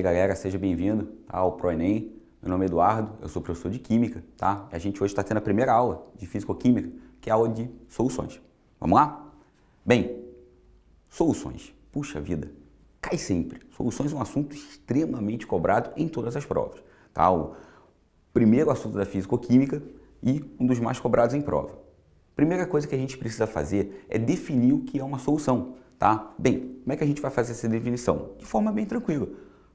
aí, galera, seja bem-vindo ao tá? ProEnem. Meu nome é Eduardo, eu sou professor de Química, tá? E a gente hoje está tendo a primeira aula de Físico-Química, que é a aula de soluções. Vamos lá? Bem, soluções. Puxa vida, cai sempre. Soluções é um assunto extremamente cobrado em todas as provas, tá? O primeiro assunto da Físico-Química e um dos mais cobrados em prova. Primeira coisa que a gente precisa fazer é definir o que é uma solução, tá? Bem, como é que a gente vai fazer essa definição? De forma bem tranquila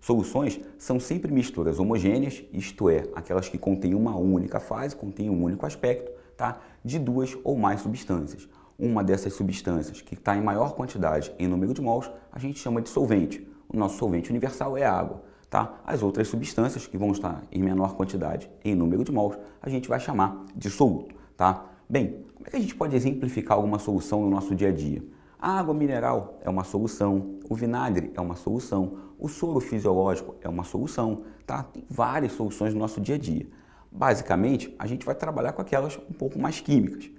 Soluções são sempre misturas homogêneas, isto é, aquelas que contêm uma única fase, contêm um único aspecto, tá? de duas ou mais substâncias. Uma dessas substâncias que está em maior quantidade em número de mols, a gente chama de solvente. O nosso solvente universal é água. Tá? As outras substâncias que vão estar em menor quantidade em número de mols, a gente vai chamar de soluto. Tá? Bem, como é que a gente pode exemplificar alguma solução no nosso dia a dia? A água mineral é uma solução, o vinagre é uma solução, o soro fisiológico é uma solução, tá? Tem várias soluções no nosso dia a dia. Basicamente, a gente vai trabalhar com aquelas um pouco mais químicas.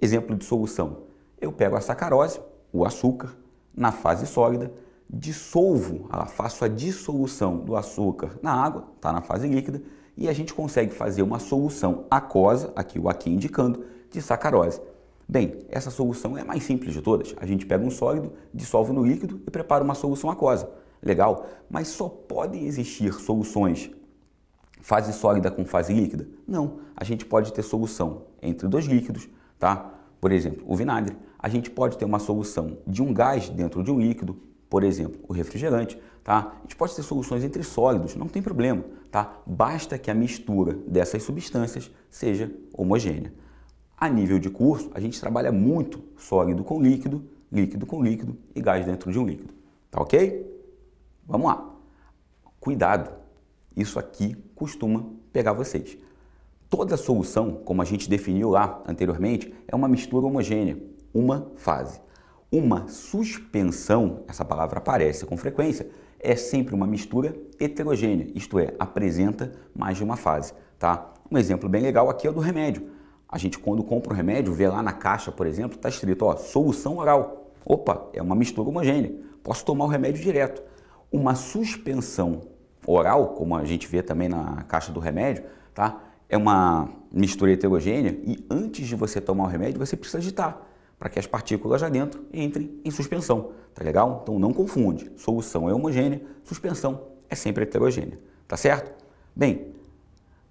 Exemplo de solução: eu pego a sacarose, o açúcar, na fase sólida, dissolvo, ah, faço a dissolução do açúcar na água, está na fase líquida, e a gente consegue fazer uma solução aquosa, aqui o aqui indicando, de sacarose. Bem, essa solução é a mais simples de todas. A gente pega um sólido, dissolve no líquido e prepara uma solução aquosa. Legal, mas só podem existir soluções fase sólida com fase líquida? Não, a gente pode ter solução entre dois líquidos, tá? Por exemplo, o vinagre. A gente pode ter uma solução de um gás dentro de um líquido, por exemplo, o refrigerante, tá? A gente pode ter soluções entre sólidos, não tem problema, tá? Basta que a mistura dessas substâncias seja homogênea. A nível de curso, a gente trabalha muito sólido com líquido, líquido com líquido e gás dentro de um líquido. Tá ok? Vamos lá. Cuidado, isso aqui costuma pegar vocês. Toda solução, como a gente definiu lá anteriormente, é uma mistura homogênea, uma fase. Uma suspensão, essa palavra aparece com frequência, é sempre uma mistura heterogênea, isto é, apresenta mais de uma fase. Tá? Um exemplo bem legal aqui é o do remédio. A gente, quando compra um remédio, vê lá na caixa, por exemplo, está escrito ó, solução oral. Opa, é uma mistura homogênea. Posso tomar o remédio direto. Uma suspensão oral, como a gente vê também na caixa do remédio, tá? é uma mistura heterogênea e antes de você tomar o remédio, você precisa agitar para que as partículas lá dentro entrem em suspensão, tá legal? Então não confunde, solução é homogênea, suspensão é sempre heterogênea, tá certo? Bem,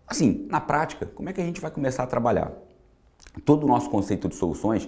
assim, na prática, como é que a gente vai começar a trabalhar? todo o nosso conceito de soluções,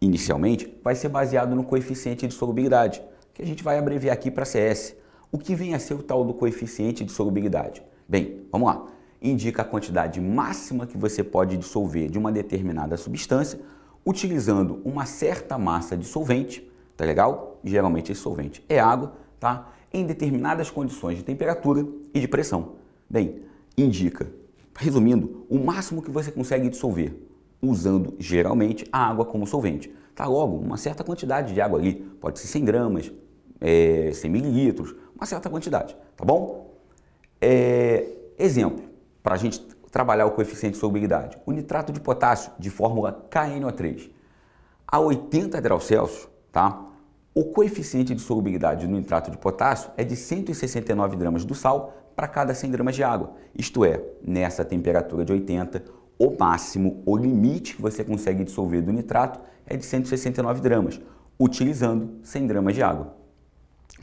inicialmente, vai ser baseado no coeficiente de solubilidade, que a gente vai abreviar aqui para CS. O que vem a ser o tal do coeficiente de solubilidade? Bem, vamos lá. Indica a quantidade máxima que você pode dissolver de uma determinada substância utilizando uma certa massa de solvente, tá legal? Geralmente esse solvente é água, tá? Em determinadas condições de temperatura e de pressão. Bem, indica, resumindo, o máximo que você consegue dissolver, usando geralmente a água como solvente. Tá logo, uma certa quantidade de água ali, pode ser 100 gramas, é, 100 mililitros, uma certa quantidade, tá bom? É, exemplo, para a gente trabalhar o coeficiente de solubilidade, o nitrato de potássio de fórmula KNO3. A 80 graus Celsius, tá? O coeficiente de solubilidade do nitrato de potássio é de 169 gramas do sal para cada 100 gramas de água. Isto é, nessa temperatura de 80, o máximo, o limite que você consegue dissolver do nitrato é de 169 gramas, utilizando 100 gramas de água.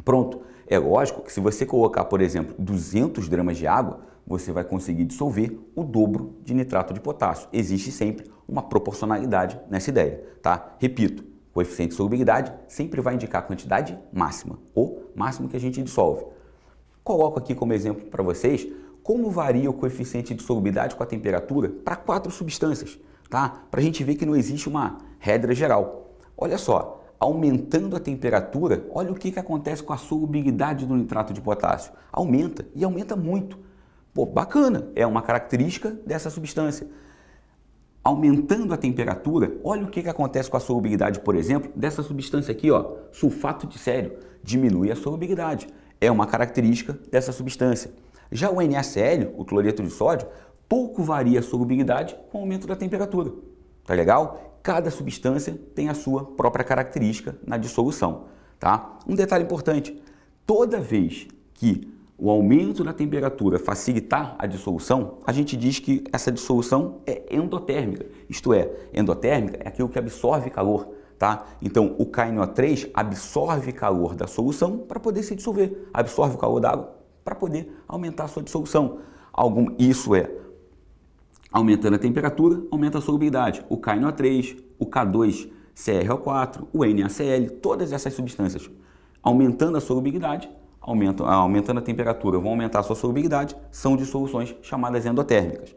Pronto. É lógico que se você colocar, por exemplo, 200 gramas de água, você vai conseguir dissolver o dobro de nitrato de potássio. Existe sempre uma proporcionalidade nessa ideia, tá? Repito, o coeficiente de solubilidade sempre vai indicar a quantidade máxima, o máximo que a gente dissolve. Coloco aqui como exemplo para vocês como varia o coeficiente de solubilidade com a temperatura para quatro substâncias, tá? Para a gente ver que não existe uma regra geral. Olha só, aumentando a temperatura, olha o que, que acontece com a solubilidade do nitrato de potássio. Aumenta e aumenta muito. Pô, bacana, é uma característica dessa substância. Aumentando a temperatura, olha o que, que acontece com a solubilidade, por exemplo, dessa substância aqui, ó, sulfato de sério, diminui a solubilidade. É uma característica dessa substância. Já o NaCl, o cloreto de sódio, pouco varia sua solubilidade com o aumento da temperatura. Tá legal? Cada substância tem a sua própria característica na dissolução, tá? Um detalhe importante, toda vez que o aumento da temperatura facilitar a dissolução, a gente diz que essa dissolução é endotérmica. Isto é, endotérmica é aquilo que absorve calor, tá? Então, o KNO3 absorve calor da solução para poder se dissolver. Absorve o calor da água para poder aumentar a sua dissolução. Algum, isso é aumentando a temperatura, aumenta a solubilidade. O KNO3, o K2, CrO4, o NaCl, todas essas substâncias aumentando a solubilidade, aumentam, aumentando a temperatura, vão aumentar a sua solubilidade, são dissoluções chamadas endotérmicas.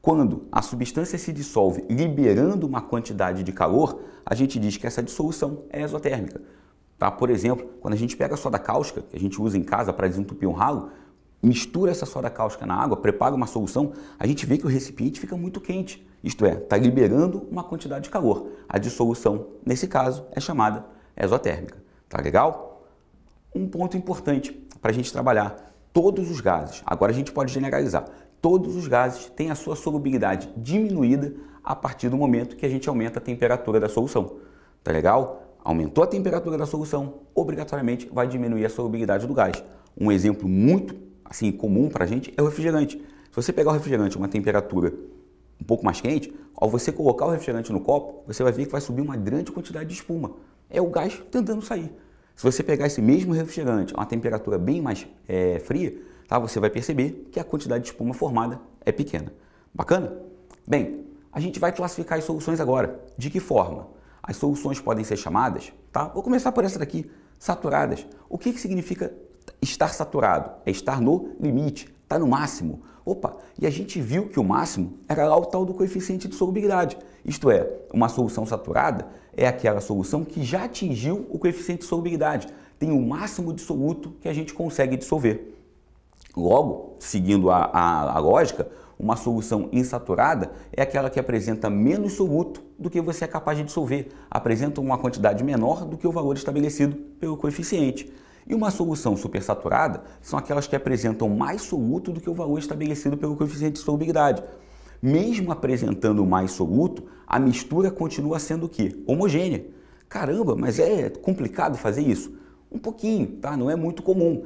Quando a substância se dissolve liberando uma quantidade de calor, a gente diz que essa dissolução é exotérmica. Tá? Por exemplo, quando a gente pega a soda cáustica, que a gente usa em casa para desentupir um ralo, mistura essa soda cáustica na água, prepara uma solução, a gente vê que o recipiente fica muito quente, isto é, está liberando uma quantidade de calor. A dissolução, nesse caso, é chamada exotérmica. Tá legal? Um ponto importante para a gente trabalhar: todos os gases, agora a gente pode generalizar, todos os gases têm a sua solubilidade diminuída a partir do momento que a gente aumenta a temperatura da solução. Tá legal? Aumentou a temperatura da solução, obrigatoriamente vai diminuir a solubilidade do gás. Um exemplo muito assim comum para a gente é o refrigerante. Se você pegar o refrigerante a uma temperatura um pouco mais quente, ao você colocar o refrigerante no copo, você vai ver que vai subir uma grande quantidade de espuma. É o gás tentando sair. Se você pegar esse mesmo refrigerante a uma temperatura bem mais é, fria, tá? você vai perceber que a quantidade de espuma formada é pequena. Bacana? Bem, a gente vai classificar as soluções agora. De que forma? As soluções podem ser chamadas, tá? Vou começar por essa daqui, saturadas. O que, que significa estar saturado? É estar no limite, está no máximo. Opa, e a gente viu que o máximo era lá o tal do coeficiente de solubilidade. Isto é, uma solução saturada é aquela solução que já atingiu o coeficiente de solubilidade, tem o máximo de soluto que a gente consegue dissolver. Logo, seguindo a, a, a lógica, uma solução insaturada é aquela que apresenta menos soluto do que você é capaz de dissolver, apresenta uma quantidade menor do que o valor estabelecido pelo coeficiente. E uma solução supersaturada são aquelas que apresentam mais soluto do que o valor estabelecido pelo coeficiente de solubilidade. Mesmo apresentando mais soluto, a mistura continua sendo o quê? Homogênea. Caramba, mas é complicado fazer isso? Um pouquinho, tá? Não é muito comum.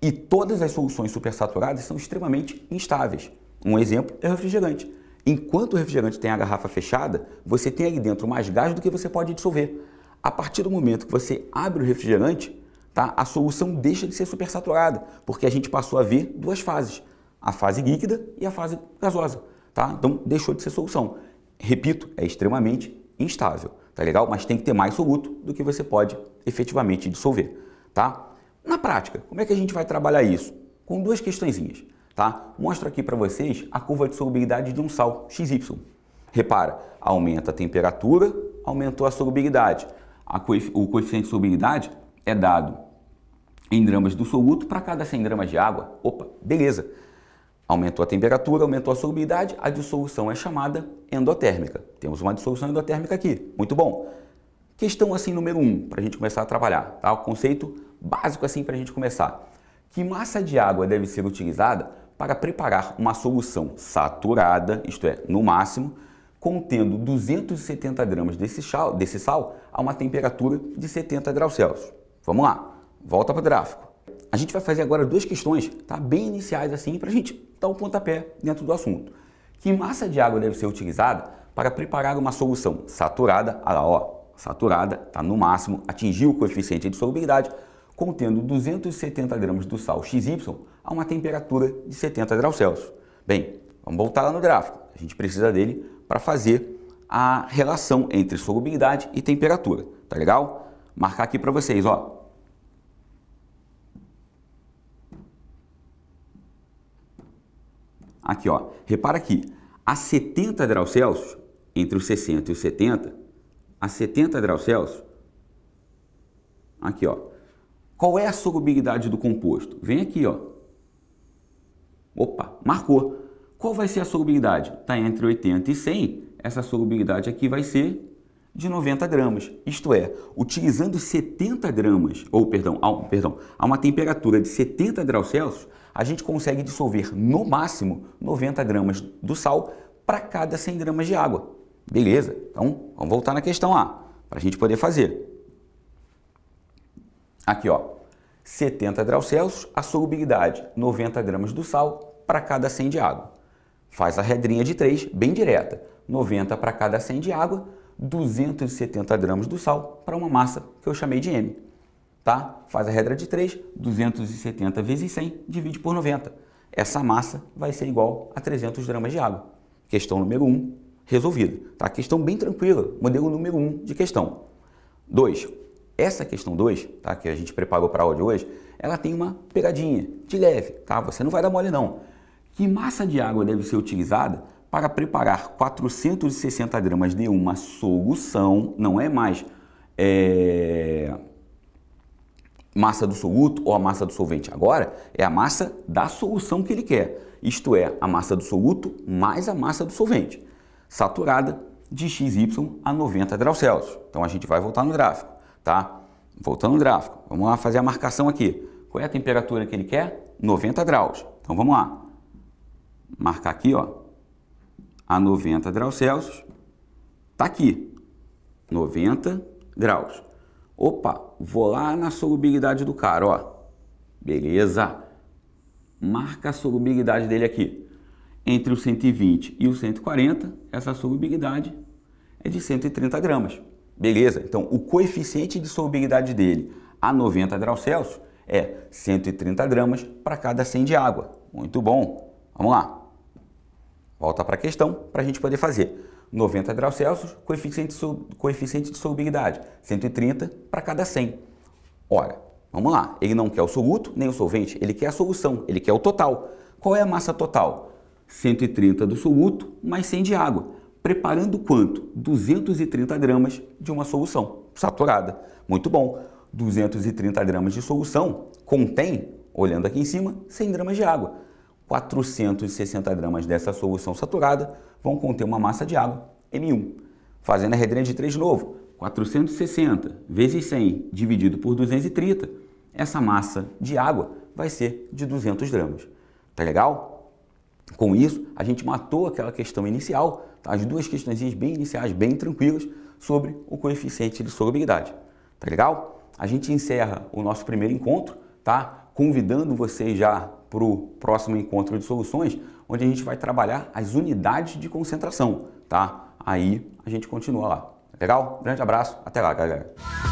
E todas as soluções supersaturadas são extremamente instáveis. Um exemplo é o refrigerante. Enquanto o refrigerante tem a garrafa fechada, você tem ali dentro mais gás do que você pode dissolver. A partir do momento que você abre o refrigerante, tá, a solução deixa de ser supersaturada, porque a gente passou a ver duas fases, a fase líquida e a fase gasosa. Tá? Então deixou de ser solução. Repito, é extremamente instável, tá legal? Mas tem que ter mais soluto do que você pode efetivamente dissolver, tá? Na prática, como é que a gente vai trabalhar isso? Com duas questõezinhas tá? Mostro aqui para vocês a curva de solubilidade de um sal XY. Repara, aumenta a temperatura, aumentou a solubilidade. A coef o coeficiente de solubilidade é dado em gramas do soluto para cada 100 gramas de água. Opa, beleza. Aumentou a temperatura, aumentou a solubilidade, a dissolução é chamada endotérmica. Temos uma dissolução endotérmica aqui. Muito bom. Questão assim número 1, um, para a gente começar a trabalhar, tá? O conceito básico assim para a gente começar. Que massa de água deve ser utilizada para preparar uma solução saturada, isto é, no máximo, contendo 270 gramas desse sal, desse sal a uma temperatura de 70 graus Celsius. Vamos lá, volta para o gráfico. A gente vai fazer agora duas questões, tá? Bem iniciais assim, para a gente dar um pontapé dentro do assunto. Que massa de água deve ser utilizada para preparar uma solução saturada, olha lá, ó, saturada, está no máximo, atingiu o coeficiente de solubilidade, contendo 270 gramas do sal XY a uma temperatura de 70 graus Celsius. Bem, vamos voltar lá no gráfico. A gente precisa dele para fazer a relação entre solubilidade e temperatura, tá legal? Marcar aqui para vocês, ó. Aqui, ó. Repara aqui, a 70 graus Celsius, entre os 60 e os 70, a 70 graus Celsius, aqui, ó. Qual é a solubilidade do composto? Vem aqui, ó. Opa, marcou. Qual vai ser a solubilidade? Está entre 80 e 100. Essa solubilidade aqui vai ser de 90 gramas. Isto é, utilizando 70 gramas, ou perdão, a, perdão, a uma temperatura de 70 graus Celsius, a gente consegue dissolver no máximo 90 gramas do sal para cada 100 gramas de água. Beleza? Então, vamos voltar na questão A, para a gente poder fazer. Aqui, ó, 70 graus Celsius, a solubilidade 90 gramas do sal para cada 100 de água. Faz a regrinha de 3, bem direta, 90 para cada 100 de água, 270 gramas do sal para uma massa que eu chamei de M. Tá? Faz a regra de 3, 270 vezes 100, divide por 90. Essa massa vai ser igual a 300 gramas de água. Questão número 1, um, resolvida. Tá? Questão bem tranquila, modelo número 1 um de questão. 2. Essa questão 2, tá, que a gente preparou para a aula de hoje, ela tem uma pegadinha de leve, tá? Você não vai dar mole não. Que massa de água deve ser utilizada para preparar 460 gramas de uma solução, não é mais é, massa do soluto ou a massa do solvente. Agora é a massa da solução que ele quer, isto é, a massa do soluto mais a massa do solvente, saturada de XY a 90 graus Celsius. Então a gente vai voltar no gráfico tá? Voltando no gráfico, vamos lá fazer a marcação aqui. Qual é a temperatura que ele quer? 90 graus. Então vamos lá. Marcar aqui, ó, a 90 graus Celsius. Tá aqui. 90 graus. Opa, vou lá na solubilidade do cara, ó. Beleza. Marca a solubilidade dele aqui. Entre o 120 e o 140, essa solubilidade é de 130 gramas. Beleza, então o coeficiente de solubilidade dele a 90 graus Celsius é 130 gramas para cada 100 de água. Muito bom. Vamos lá. Volta para a questão para a gente poder fazer. 90 graus Celsius, coeficiente, coeficiente de solubilidade, 130 para cada 100. Ora, vamos lá. Ele não quer o soluto nem o solvente, ele quer a solução, ele quer o total. Qual é a massa total? 130 do soluto mais 100 de água preparando quanto? 230 gramas de uma solução saturada. Muito bom. 230 gramas de solução contém, olhando aqui em cima, 100 gramas de água. 460 gramas dessa solução saturada vão conter uma massa de água, M1. Fazendo a regrinha de 3 de novo, 460 vezes 100 dividido por 230, essa massa de água vai ser de 200 gramas. Tá legal? Com isso, a gente matou aquela questão inicial as duas questões bem iniciais, bem tranquilas, sobre o coeficiente de solubilidade. Tá legal? A gente encerra o nosso primeiro encontro, tá? Convidando vocês já para o próximo encontro de soluções, onde a gente vai trabalhar as unidades de concentração, tá? Aí a gente continua lá. Tá legal? Grande abraço, até lá, galera.